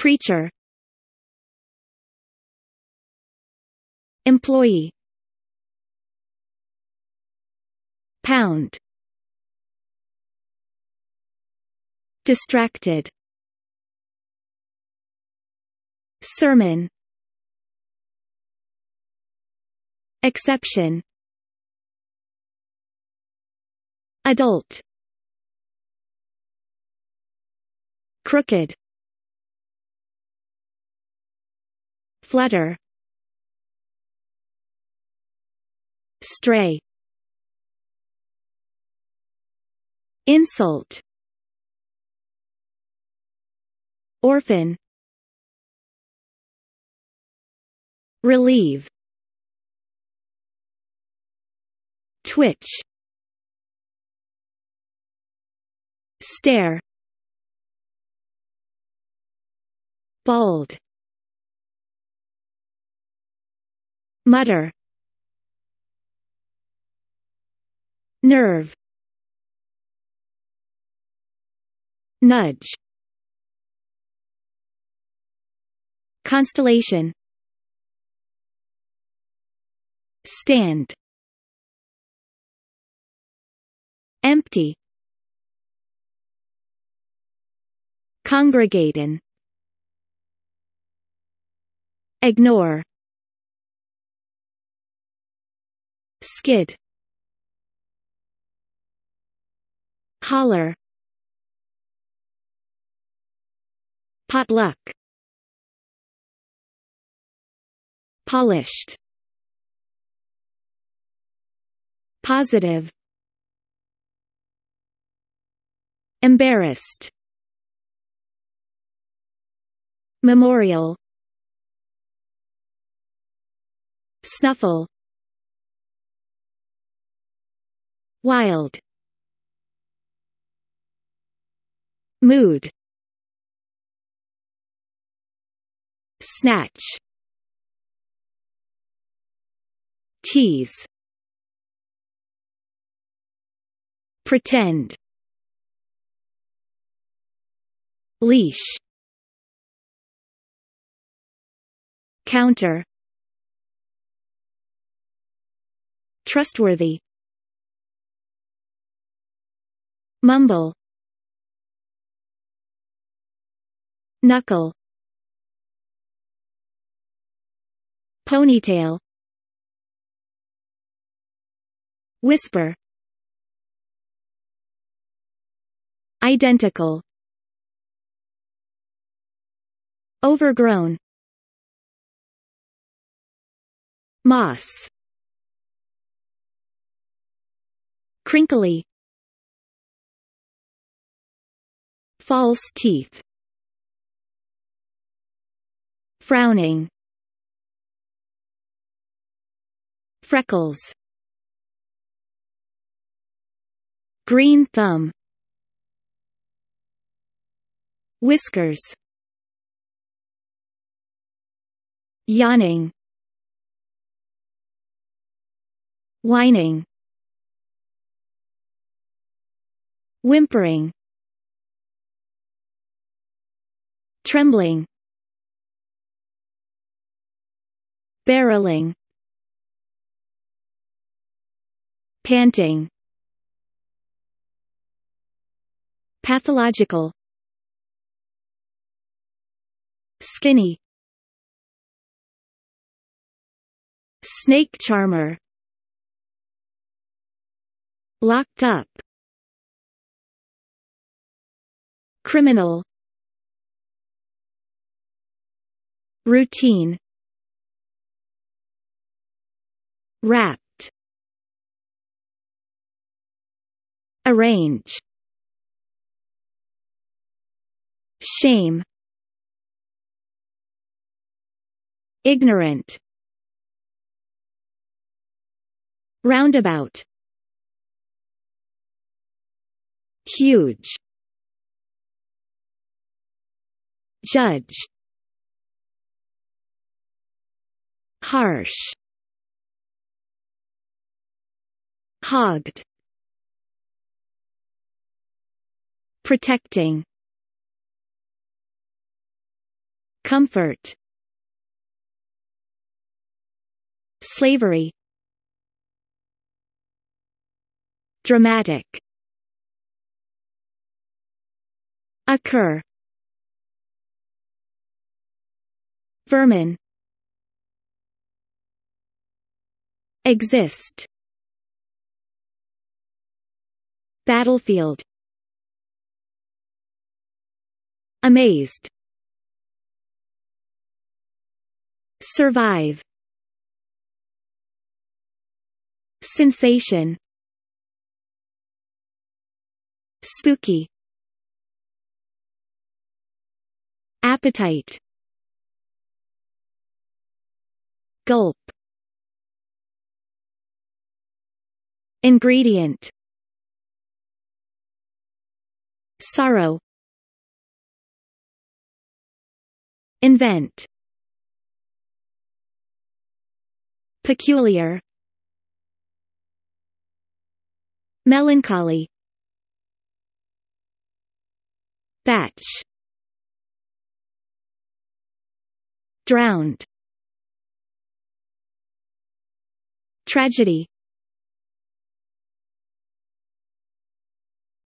Preacher Employee Pound Distracted Sermon Exception Adult Crooked Flutter Stray Insult Orphan Relieve Twitch Stare Bald Mutter Nerve Nudge Constellation Stand Empty Congregate in Ignore skid holler potluck polished positive embarrassed memorial snuffle Wild Mood Snatch Tease Pretend Leash Counter Trustworthy Mumble Knuckle Ponytail Whisper Identical Overgrown Moss Crinkly False teeth Frowning Freckles Green thumb Whiskers Yawning Whining Whimpering Trembling Barreling Panting Pathological Skinny Snake charmer Locked up Criminal Routine Wrapped Arrange Shame Ignorant Roundabout Huge Judge harsh hogged protecting comfort slavery dramatic occur vermin Exist Battlefield Amazed Survive Sensation Spooky Appetite Gulp Ingredient Sorrow Invent Peculiar Melancholy Batch Drowned Tragedy